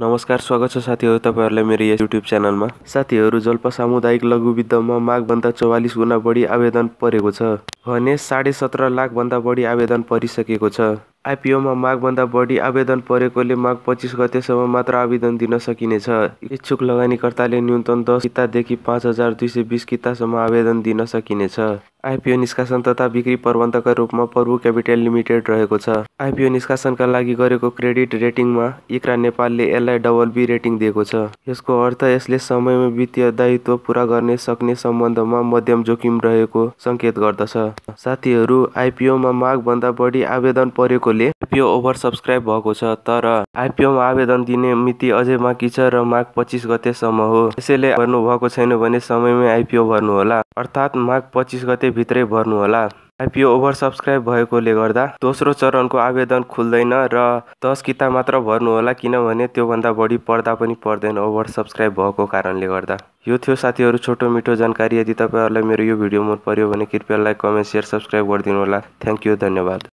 नमस्कार स्वागत छ साथीहरू तपाईँहरूलाई मेरो यस युट्युब च्यानलमा साथीहरू जल्पा सामुदायिक लघुविद्धमा माघभन्दा चौवालिस गुणा बढी आवेदन परेको छ भने साढे सत्र लाखभन्दा बढी आवेदन परिसकेको छ आइपिओमा माघभन्दा बढी आवेदन परेकोले माघ पच्चिस गतेसम्म मात्र आवेदन दिन सकिनेछ इच्छुक लगानीकर्ताले न्यूनतम दस कितादेखि पाँच हजार दुई सय बिस कितासम्म आवेदन दिन सकिनेछ आइपिओ निष्कासन तथा बिक्री प्रबन्धका रूपमा प्रभु क्यापिटल लिमिटेड रहेको छ आइपिओ निष्कासनका लागि गरेको क्रेडिट रेटिङमा इक्रा नेपालले यसलाई डबल बी रेटिङ दिएको छ यसको अर्थ यसले समयमा वित्तीय दायित्व पुरा गर्ने सक्ने सम्बन्धमा मध्यम जोखिम रहेको सङ्केत गर्दछ साथीहरू आइपिओमा मागभन्दा बढी आवेदन परेकोले आइपिओ ओभर सब्सक्राइब भएको छ तर आइपिओमा आवेदन दिने मिति अझै बाँकी छ र माघ पच्चिस गतेसम्म हो त्यसैले भएको छैन भने समयमै आइपिओ भर्नुहोला अर्थात् माघ पच्चिस गते भित्रै भर्नुहोला आइपिओ ओभर सब्सक्राइब भएकोले गर्दा दोस्रो चरणको आवेदन खुल्दैन र दस किताब मात्र भर्नु होला किनभने त्योभन्दा बढी पढ्दा पनि पर्दैन ओभर सब्सक्राइब भएको कारणले गर्दा यो थियो साथीहरू छोटो मिठो जानकारी यदि तपाईँहरूलाई मेरो यो भिडियो मन पऱ्यो भने कृपया लाइक कमेन्ट सेयर सब्सक्राइब गरिदिनु होला थ्याङ्क यू धन्यवाद